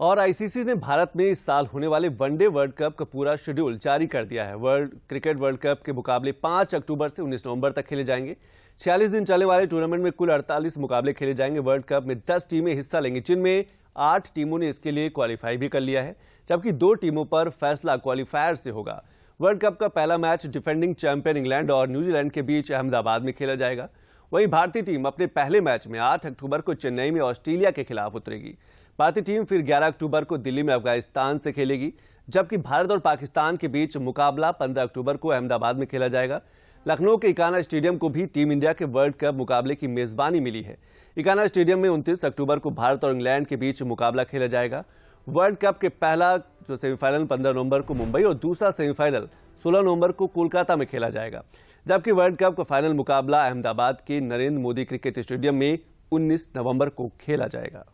और आईसीसी ने भारत में इस साल होने वाले वनडे वर्ल्ड कप का पूरा शेड्यूल जारी कर दिया है वर्ल्ड क्रिकेट वर्ल्ड कप के मुकाबले 5 अक्टूबर से 19 नवंबर तक खेले जाएंगे 46 दिन चलने वाले टूर्नामेंट में कुल 48 मुकाबले खेले जाएंगे वर्ल्ड कप में 10 टीमें हिस्सा लेंगी जिनमें आठ टीमों ने इसके लिए क्वालिफाई भी कर लिया है जबकि दो टीमों पर फैसला क्वालिफायर से होगा वर्ल्ड कप का पहला मैच डिफेंडिंग चैंपियन इंग्लैंड और न्यूजीलैंड के बीच अहमदाबाद में खेला जाएगा वहीं भारतीय टीम अपने पहले मैच में 8 अक्टूबर को चेन्नई में ऑस्ट्रेलिया के खिलाफ उतरेगी भारतीय टीम फिर 11 अक्टूबर को दिल्ली में अफगानिस्तान से खेलेगी जबकि भारत और पाकिस्तान के बीच मुकाबला 15 अक्टूबर को अहमदाबाद में खेला जाएगा लखनऊ के इकाना स्टेडियम को भी टीम इंडिया के वर्ल्ड कप मुकाबले की मेजबानी मिली है इकाना स्टेडियम में उन्तीस अक्टूबर को भारत और इंग्लैंड के बीच मुकाबला खेला जाएगा वर्ल्ड कप के पहला जो सेमीफाइनल 15 नवंबर को मुंबई और दूसरा सेमीफाइनल 16 नवंबर को कोलकाता में खेला जाएगा जबकि वर्ल्ड कप का फाइनल मुकाबला अहमदाबाद के नरेंद्र मोदी क्रिकेट स्टेडियम में 19 नवंबर को खेला जाएगा